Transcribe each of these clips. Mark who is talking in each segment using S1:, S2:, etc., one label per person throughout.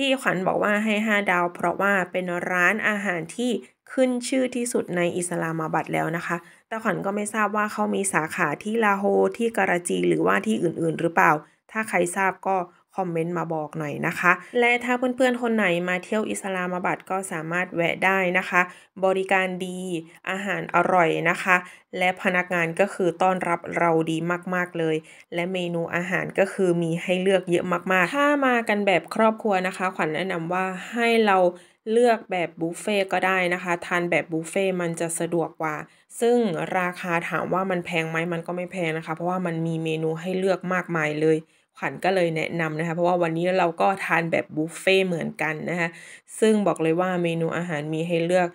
S1: ที่ขวัญบอกว่าให้5ดาวเพราะว่าเป็นร้านอาหารที่ขึ้นชื่อที่สุดในอิสลามาบัดแล้วนะคะ แต่ขวัญก็ไม่ทราบว่าเขามีสาขาที่ลาโฮ ที่การาจีหรือว่าที่อื่นๆหรือเปล่า ถ้าใครทราบก็คอมเมนต์มาบอกหน่อยนะคะ และถ้าเพื่อน ๆ คนไหนมาเที่ยวอิสลามบัดก็สามารถแวะได้นะคะ บริการดีอาหารอร่อยนะคะ และพนักงานก็คือต้อนรับเราดีมากๆเลย และเมนูอาหารก็คือมีให้เลือกเยอะมาก ๆ ถ้ามากันแบบครอบครัวนะคะ ขวัญแนะนำว่าให้เราเลือกแบบบุฟเฟ่ก็ได้นะคะ ทานแบบบุฟเฟ่มันจะสะดวกกว่า ซึ่งราคาถามว่ามันแพงไหมมันก็ไม่แพงนะคะ เพราะว่ามันมีเมนูให้เลือกมากมายเลยขวัญก็เลยแนะนำนะคะเพราะว่าวันนี้เราก็ทานแบบบุฟเฟ่เหมือนกันนะคะซึ่งบอกเลยว่าเมนูอาหารมีให้เลือก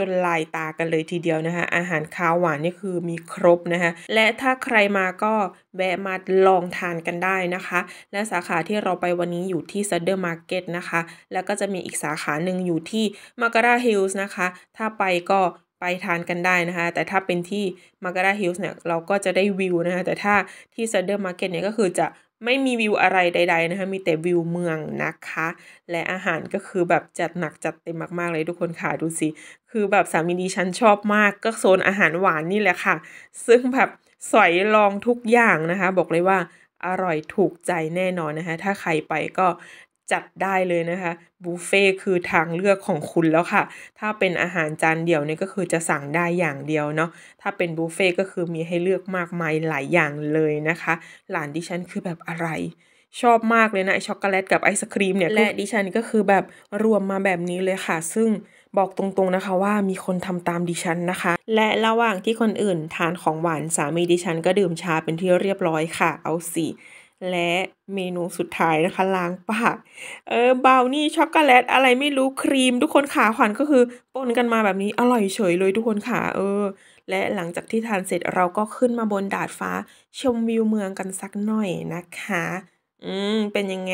S1: จนลายตากันเลยทีเดียวนะคะอาหารคาวหวานนี่คือมีครบนะคะและถ้าใครมาก็แวะมาลองทานกันได้นะคะ และสาขาที่เราไปวันนี้อยู่ที่ซัดเดอร์มาร์เก็ตนะคะ แล้วก็จะมีอีกสาขาหนึ่งอยู่ที่มาร์การาฮิลส์นะคะถ้าไปก็ไปทานกันได้นะคะแต่ถ้าเป็นที่มาร์การาฮิลส์เนี่ยเราก็จะได้วิวนะคะแต่ถ้าที่ซัดเดอร์มาร์เก็ตเนี่ยก็คือจะไม่มีวิวอะไรใด ๆ นะคะ มีแต่วิวเมืองนะคะ และอาหารก็คือแบบจัดหนักจัดเต็มมากๆเลยทุกคนค่ะ ดูสิ คือแบบสามีดีฉันชอบมาก ก็โซนอาหารหวานนี่แหละค่ะ ซึ่งแบบสอยลองทุกอย่างนะคะ บอกเลยว่าอร่อยถูกใจแน่นอนนะคะ ถ้าใครไปก็จัดได้เลยนะคะบุฟเฟ่คือทางเลือกของคุณแล้วค่ะ ถ้าเป็นอาหารจานเดียวนี่ก็คือจะสั่งได้อย่างเดียวเนาะถ้าเป็นบุฟเฟ่ก็คือมีให้เลือกมากมายหลายอย่างเลยนะคะ หลานดิฉันคือแบบอะไร ชอบมากเลยนะไอช็อกโกแลตกับไอศครีมเนี่ยและดิฉันก็คือแบบรวมมาแบบนี้เลยค่ะ ซึ่งบอกตรงๆนะคะว่ามีคนทำตามดิฉันนะคะ และระหว่างที่คนอื่นทานของหวานสามีดิฉันก็ดื่มชาเป็นที่เรียบร้อยค่ะ เอาสิและเมนูสุดท้ายนะคะล้างปากเออเบวนี่ช็อกโกแลตอะไรไม่รู้ครีม ทุกคนขาขวัญก็คือปนกันมาแบบนี้อร่อยเฉยเลยทุกคนขาเออ และหลังจากที่ทานเสร็จเราก็ขึ้นมาบนดาดฟ้า ชมวิวเมืองกันสักหน่อยนะคะอืมเป็นยังไง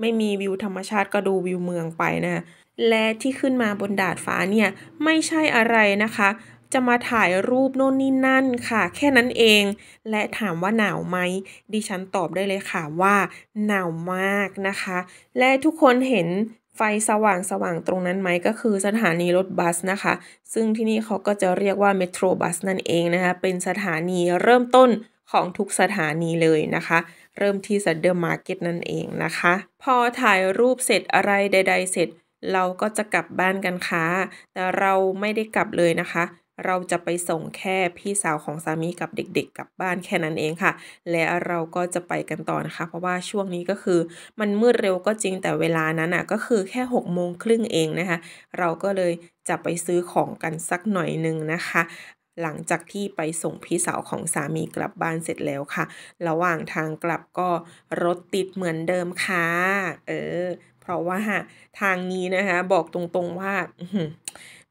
S1: ไม่มีวิวธรรมชาติก็ดูวิวเมืองไปนะและที่ขึ้นมาบนดาดฟ้าเนี่ยไม่ใช่อะไรนะคะจะมาถ่ายรูปโน่นนี่นั่นค่ะ แค่นั้นเอง และถามว่าหนาวไหมดิฉันตอบได้เลยค่ะว่าหนาวมากนะคะ และทุกคนเห็นไฟสว่างสว่างตรงนั้นไหม ก็คือสถานีรถบัสนะคะซึ่งที่นี่เขาก็จะเรียกว่าเมโทรบัส นั่นเองนะคะเป็นสถานีเริ่มต้นของทุกสถานีเลยนะคะ เริ่มที่ซัตเดอร์มาร์เก็ตนั่นเองนะคะ พอถ่ายรูปเสร็จอะไรใด ๆ เสร็จเราก็จะกลับบ้านกันค่ะแต่เราไม่ได้กลับเลยนะคะเราจะไปส่งแค่พี่สาวของสามีกับเด็กๆกลับบ้านแค่นั้นเองค่ะ และเราก็จะไปกันต่อนะคะ เพราะว่าช่วงนี้ก็คือ มันมืดเร็วก็จริงแต่เวลานั้นอ่ะ ก็คือแค่6กโมงครึ่งเองนะคะ เราก็เลยจะไปซื้อของกันสักหน่อยหนึ่งนะคะ หลังจากที่ไปส่งพี่สาวของสามีกลับบ้านเสร็จแล้วค่ะ ระหว่างทางกลับก็รถติดเหมือนเดิมค่ะเออ เพราะว่าทางนี้นะคะบอกตรงๆว่า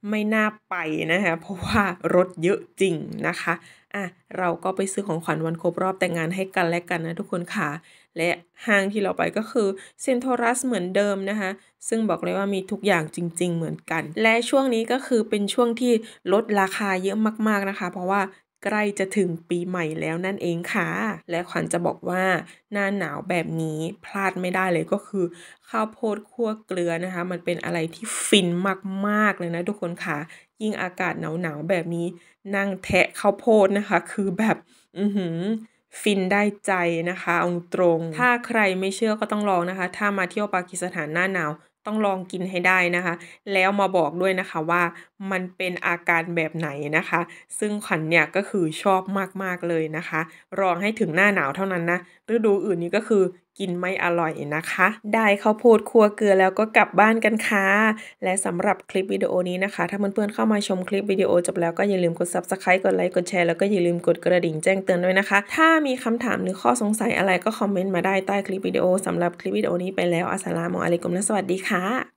S1: ไม่น่าไปนะคะเพราะว่ารถเยอะจริงนะคะ อ่ะเราก็ไปซื้อของขวัญวันครบรอบแต่งงานให้กันและกันนะทุกคนค่ะและห้างที่เราไปก็คือเซนโทรัสเหมือนเดิมนะคะซึ่งบอกเลยว่ามีทุกอย่างจริง ๆ เหมือนกัน และช่วงนี้ก็คือเป็นช่วงที่ลดราคาเยอะมากๆนะคะ เพราะว่าใกล้จะถึงปีใหม่แล้วนั่นเองค่ะ และขวัญจะบอกว่า หน้าหนาวแบบนี้พลาดไม่ได้เลยก็คือข้าวโพดคั่วเกลือนะคะ มันเป็นอะไรที่ฟินมากๆ เลยนะ ทุกคนค่ะ ยิ่งอากาศหนาวๆ แบบนี้ นั่งแทะข้าวโพดนะคะ คือแบบ อือหือฟินได้ใจนะคะเอาตรงถ้าใครไม่เชื่อก็ต้องลองนะคะ ถ้ามาเที่ยวปากีสถานหน้าหนาว ต้องลองกินให้ได้นะคะ แล้วมาบอกด้วยนะคะว่ามันเป็นอาการแบบไหนนะคะ ซึ่งขันเนี่ยก็คือชอบมาก ๆ เลยนะคะรองให้ถึงหน้าหนาวเท่านั้นนะฤดูอื่นนี้ก็คือกินไม่อร่อยนะคะ ได้ข้าวโพดครัวเกลือแล้วก็กลับบ้านกันค่ะและสำหรับคลิปวิดีโอนี้นะคะถ้าเพื่อนๆเข้ามาชมคลิปวิดีโอจบแล้วก็อย่าลืมกด subscribe กดไลค์กดแชร์แล้วก็อย่าลืมกดกระดิ่งแจ้งเตือนด้วยนะคะถ้ามีคำถามหรือข้อสงสัยอะไรก็คอมเมนต์มาได้ใต้คลิปวิดีโอสำหรับคลิปวิดีโอนี้ไปแล้วอัสสลามุอะลัยกุมและสวัสดีค่ะ